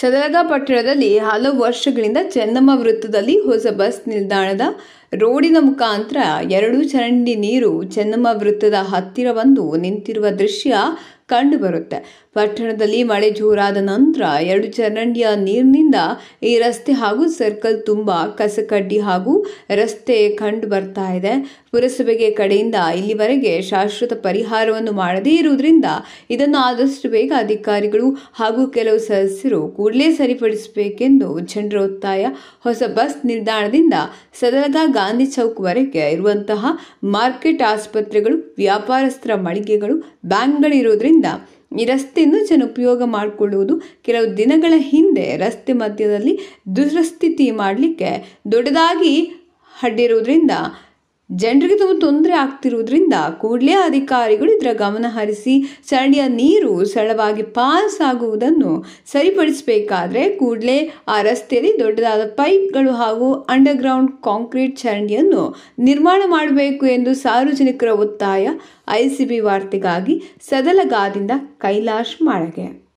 ಸದಲಗ ಪಟ್ಟಣದಲ್ಲಿ ಹಲವು ವರ್ಷಗಳಿಂದ ಚೆನ್ನಮ್ಮ ವೃತ್ತದಲ್ಲಿ ಹೊಸ ಬಸ್ ನಿಲ್ದಾಣದ ರೋಡಿನ ಮುಖಾಂತರ ಎರಡು ಚರಂಡಿ ನೀರು ಚೆನ್ನಮ್ಮ ವೃತ್ತದ ಹತ್ತಿರ ಬಂದು ನಿಂತಿರುವ ದೃಶ್ಯ ಕಂಡುಬರುತ್ತೆ ಪಟ್ಟಣದಲ್ಲಿ ಮಳೆ ಜೋರಾದ ನಂತರ ಎರಡು ಚರಂಡಿಯ ನೀರಿನಿಂದ ಈ ರಸ್ತೆ ಹಾಗೂ ಸರ್ಕಲ್ ತುಂಬ ಕಸಕಡ್ಡಿ ಹಾಗೂ ರಸ್ತೆ ಕಂಡು ಬರ್ತಾ ಇದೆ ಪುರಸಭೆಗೆ ಕಡೆಯಿಂದ ಇಲ್ಲಿವರೆಗೆ ಶಾಶ್ವತ ಪರಿಹಾರವನ್ನು ಮಾಡದೇ ಇರುವುದರಿಂದ ಇದನ್ನು ಆದಷ್ಟು ಬೇಗ ಅಧಿಕಾರಿಗಳು ಹಾಗೂ ಕೆಲವು ಸದಸ್ಯರು ಕೂಡಲೇ ಸರಿಪಡಿಸಬೇಕೆಂದು ಜನರ ಒತ್ತಾಯ ಹೊಸ ಬಸ್ ನಿಲ್ದಾಣದಿಂದ ಸದಲಗ ಗಾಂಧಿ ಚೌಕ್ವರೆಗೆ ಇರುವಂತಹ ಮಾರ್ಕೆಟ್ ಆಸ್ಪತ್ರೆಗಳು ವ್ಯಾಪಾರಸ್ಥರ ಮಳಿಗೆಗಳು ಬ್ಯಾಂಕ್ಗಳಿರೋದ್ರಿಂದ ಈ ರಸ್ತೆಯನ್ನು ಜನ ಉಪಯೋಗ ಮಾಡಿಕೊಳ್ಳುವುದು ಕೆಲವು ದಿನಗಳ ಹಿಂದೆ ರಸ್ತೆ ಮಧ್ಯದಲ್ಲಿ ದುರಸ್ಥಿತಿ ಮಾಡಲಿಕ್ಕೆ ದೊಡ್ಡದಾಗಿ ಹಡ್ಡಿರುವುದರಿಂದ ಜನರಿಗೆ ತುಂಬ ತೊಂದರೆ ಆಗ್ತಿರುವುದರಿಂದ ಕೂಡಲೇ ಅಧಿಕಾರಿಗಳು ಇದರ ಗಮನ ಹರಿಸಿ ಸರಣಿಯ ನೀರು ಸರಳವಾಗಿ ಪಾಸ್ ಆಗುವುದನ್ನು ಸರಿಪಡಿಸಬೇಕಾದ್ರೆ ಕೂಡಲೇ ಆ ರಸ್ತೆಯಲ್ಲಿ ದೊಡ್ಡದಾದ ಪೈಪ್ಗಳು ಹಾಗೂ ಅಂಡರ್ಗ್ರೌಂಡ್ ಕಾಂಕ್ರೀಟ್ ಚರಂಡಿಯನ್ನು ನಿರ್ಮಾಣ ಮಾಡಬೇಕು ಎಂದು ಸಾರ್ವಜನಿಕರ ಒತ್ತಾಯ ಐಸಿಬಿ ವಾರ್ತೆಗಾಗಿ ಸದಲಗಾದಿಂದ ಕೈಲಾಶ್ ಮಾಳಗೆ